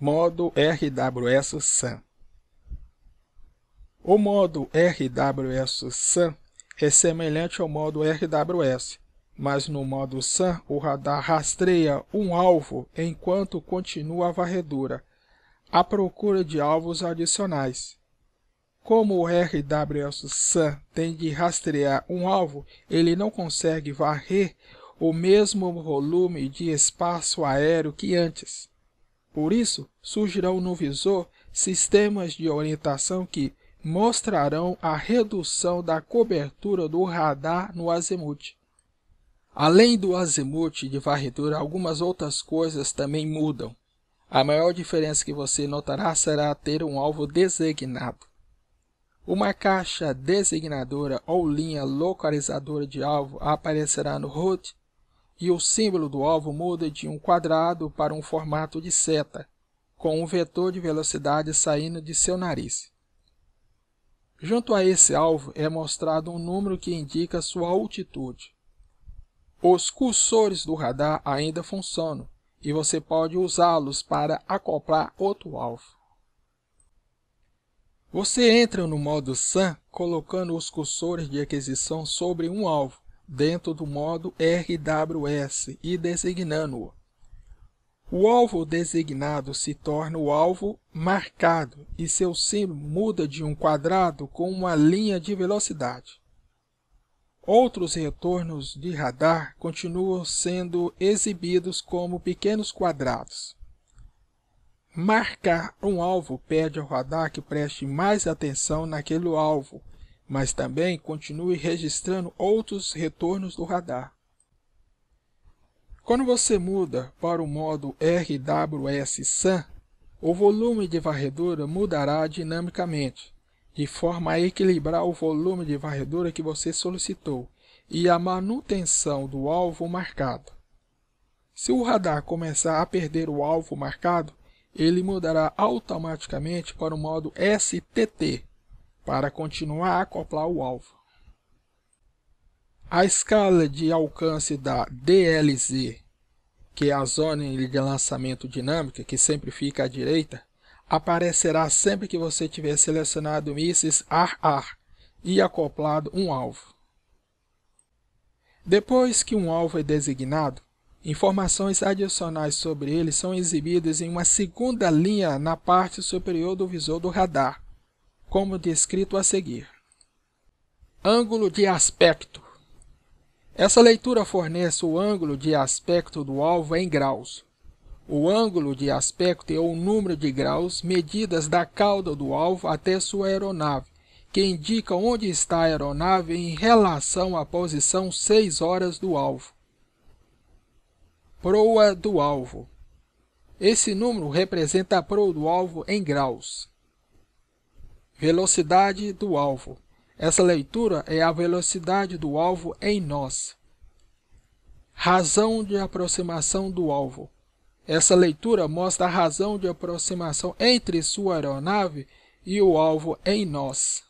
modo RWS SAN. O modo RWS SAN é semelhante ao modo RWS, mas no modo SAN o radar rastreia um alvo enquanto continua a varredura, à procura de alvos adicionais. Como o RWS SAN tem de rastrear um alvo, ele não consegue varrer o mesmo volume de espaço aéreo que antes. Por isso, surgirão no visor sistemas de orientação que mostrarão a redução da cobertura do radar no azimuth. Além do azimuth de varredura, algumas outras coisas também mudam. A maior diferença que você notará será ter um alvo designado. Uma caixa designadora ou linha localizadora de alvo aparecerá no HUD e o símbolo do alvo muda de um quadrado para um formato de seta, com um vetor de velocidade saindo de seu nariz. Junto a esse alvo é mostrado um número que indica sua altitude. Os cursores do radar ainda funcionam e você pode usá-los para acoplar outro alvo. Você entra no modo SAM colocando os cursores de aquisição sobre um alvo dentro do modo RWS e designando-o. O alvo designado se torna o alvo marcado e seu símbolo muda de um quadrado com uma linha de velocidade. Outros retornos de radar continuam sendo exibidos como pequenos quadrados. Marcar um alvo pede ao radar que preste mais atenção naquele alvo mas também continue registrando outros retornos do radar. Quando você muda para o modo RWS Sun, o volume de varredura mudará dinamicamente, de forma a equilibrar o volume de varredura que você solicitou e a manutenção do alvo marcado. Se o radar começar a perder o alvo marcado, ele mudará automaticamente para o modo STT, para continuar a acoplar o alvo. A escala de alcance da DLZ, que é a zona de lançamento dinâmica, que sempre fica à direita, aparecerá sempre que você tiver selecionado mísseis ar-ar e acoplado um alvo. Depois que um alvo é designado, informações adicionais sobre ele são exibidas em uma segunda linha na parte superior do visor do radar, como descrito a seguir. Ângulo de aspecto. Essa leitura fornece o ângulo de aspecto do alvo em graus. O ângulo de aspecto é o número de graus medidas da cauda do alvo até sua aeronave, que indica onde está a aeronave em relação à posição 6 horas do alvo. Proa do alvo. Esse número representa a proa do alvo em graus. Velocidade do alvo. Essa leitura é a velocidade do alvo em nós. Razão de aproximação do alvo. Essa leitura mostra a razão de aproximação entre sua aeronave e o alvo em nós.